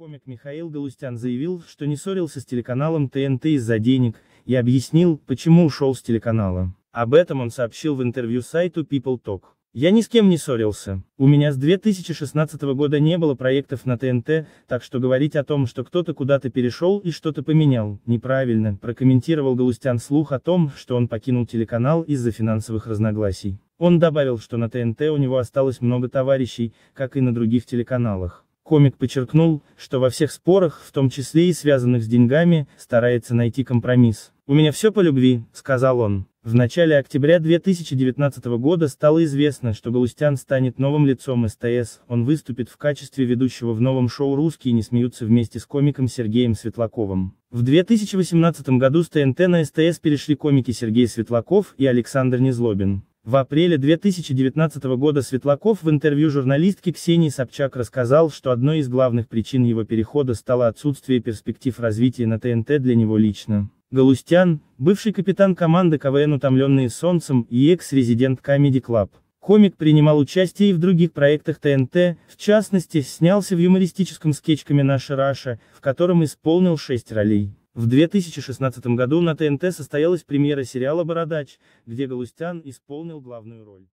Комик Михаил Галустян заявил, что не ссорился с телеканалом ТНТ из-за денег, и объяснил, почему ушел с телеканала. Об этом он сообщил в интервью сайту People Talk. Я ни с кем не ссорился. У меня с 2016 года не было проектов на ТНТ, так что говорить о том, что кто-то куда-то перешел и что-то поменял, неправильно, прокомментировал Галустян слух о том, что он покинул телеканал из-за финансовых разногласий. Он добавил, что на ТНТ у него осталось много товарищей, как и на других телеканалах. Комик подчеркнул, что во всех спорах, в том числе и связанных с деньгами, старается найти компромисс. «У меня все по любви», — сказал он. В начале октября 2019 года стало известно, что Галустян станет новым лицом СТС, он выступит в качестве ведущего в новом шоу «Русские не смеются» вместе с комиком Сергеем Светлаковым. В 2018 году с ТНТ на СТС перешли комики Сергей Светлаков и Александр Незлобин. В апреле 2019 года Светлаков в интервью журналистке Ксении Собчак рассказал, что одной из главных причин его перехода стало отсутствие перспектив развития на ТНТ для него лично. Галустян, бывший капитан команды КВН «Утомленные солнцем» и экс-резидент Comedy Club. Комик принимал участие и в других проектах ТНТ, в частности, снялся в юмористическом скетч «Наша Раша», в котором исполнил шесть ролей. В 2016 году на ТНТ состоялась премьера сериала «Бородач», где Галустян исполнил главную роль.